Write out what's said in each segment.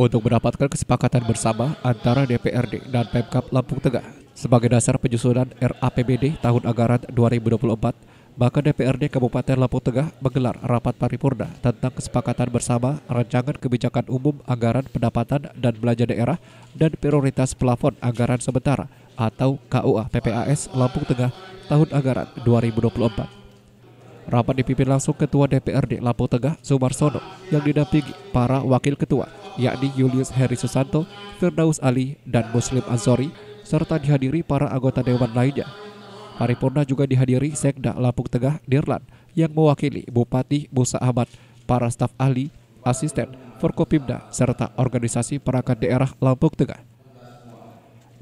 untuk mendapatkan kesepakatan bersama antara DPRD dan Pemkap Lampung Tengah sebagai dasar penyusunan RAPBD tahun anggaran 2024 maka DPRD Kabupaten Lampung Tengah menggelar rapat paripurna tentang kesepakatan bersama rancangan kebijakan umum anggaran pendapatan dan belanja daerah dan prioritas pelafon anggaran sementara atau KUA PPAS Lampung Tengah tahun anggaran 2024. Rapat dipimpin langsung Ketua DPRD Lampung Tengah Sumarsono yang didampingi para wakil ketua yakni Julius Heri Susanto, Firdaus Ali, dan Muslim Azori serta dihadiri para anggota dewan lainnya. Paripurna juga dihadiri Sekda Lampung Tengah Dirlan yang mewakili Bupati Musa Ahmad, para staf ahli, asisten, Forkopimda, serta organisasi perangkat daerah Lampung Tengah.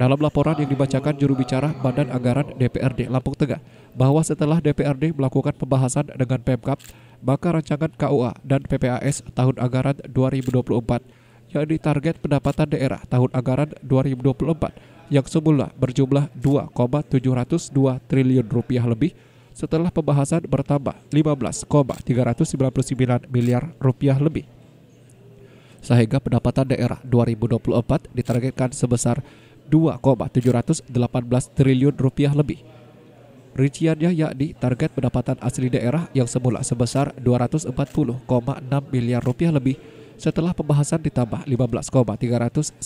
Dalam laporan yang dibacakan juru bicara Badan Anggaran DPRD Lampung Tengah bahwa setelah DPRD melakukan pembahasan dengan Pemkap, maka rancangan KUA dan PPAS tahun anggaran 2024 yang ditarget pendapatan daerah tahun anggaran 2024 yang semula berjumlah 2,702 triliun rupiah lebih setelah pembahasan bertambah 15,399 miliar rupiah lebih. Sehingga pendapatan daerah 2024 ditargetkan sebesar 2,718 triliun rupiah lebih. Rinciannya yakni target pendapatan asli daerah yang semula sebesar 240,6 miliar rupiah lebih setelah pembahasan ditambah 15,399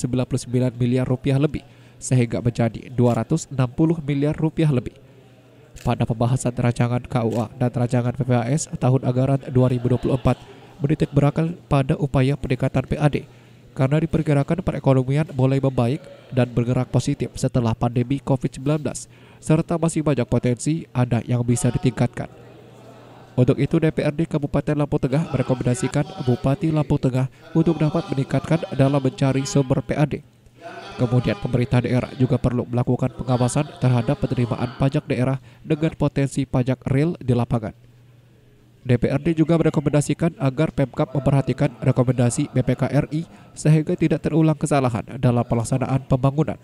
miliar rupiah lebih sehingga menjadi 260 miliar rupiah lebih. Pada pembahasan rancangan KUA dan rancangan PPAS tahun anggaran 2024 menitik berakal pada upaya peningkatan PAD karena diperkirakan perekonomian mulai membaik dan bergerak positif setelah pandemi COVID-19, serta masih banyak potensi ada yang bisa ditingkatkan. Untuk itu, DPRD Kabupaten Lampung Tengah merekomendasikan Bupati Lampung Tengah untuk dapat meningkatkan dalam mencari sumber PAD. Kemudian pemerintah daerah juga perlu melakukan pengawasan terhadap penerimaan pajak daerah dengan potensi pajak real di lapangan. DPRD juga merekomendasikan agar Pemkap memperhatikan rekomendasi BPKRI sehingga tidak terulang kesalahan dalam pelaksanaan pembangunan.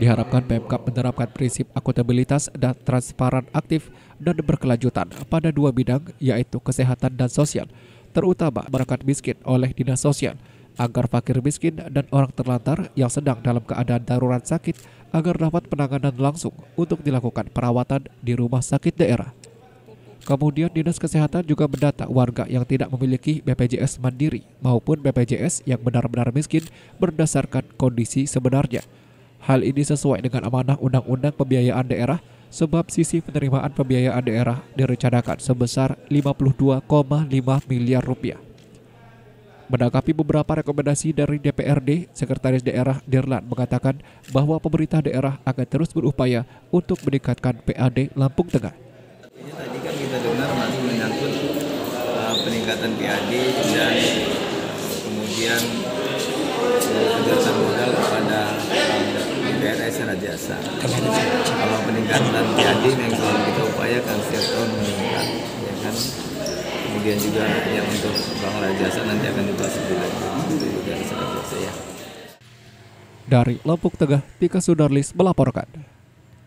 Diharapkan Pemkap menerapkan prinsip akuntabilitas dan transparan aktif dan berkelanjutan pada dua bidang yaitu kesehatan dan sosial, terutama masyarakat miskin oleh dinas sosial, agar fakir miskin dan orang terlantar yang sedang dalam keadaan darurat sakit agar dapat penanganan langsung untuk dilakukan perawatan di rumah sakit daerah. Kemudian Dinas Kesehatan juga mendata warga yang tidak memiliki BPJS Mandiri maupun BPJS yang benar-benar miskin berdasarkan kondisi sebenarnya. Hal ini sesuai dengan amanah Undang-Undang Pembiayaan Daerah sebab sisi penerimaan pembiayaan daerah direncanakan sebesar 52,5 miliar rupiah. Menanggapi beberapa rekomendasi dari DPRD, Sekretaris Daerah Dirlan mengatakan bahwa pemerintah daerah akan terus berupaya untuk meningkatkan PAD Lampung Tengah. Ikatan PAD dan kemudian kegiatan eh, modal kepada pns Rajasa. Kalau peningkatan PAD yang selalu kita upayakan setiap tahun meningkat, ya kan? Kemudian juga yang untuk Bang Rajasa nanti akan dibahas lebih lanjut itu juga saya. Ya. Dari Lampung tegah pika Sudarlis melaporkan.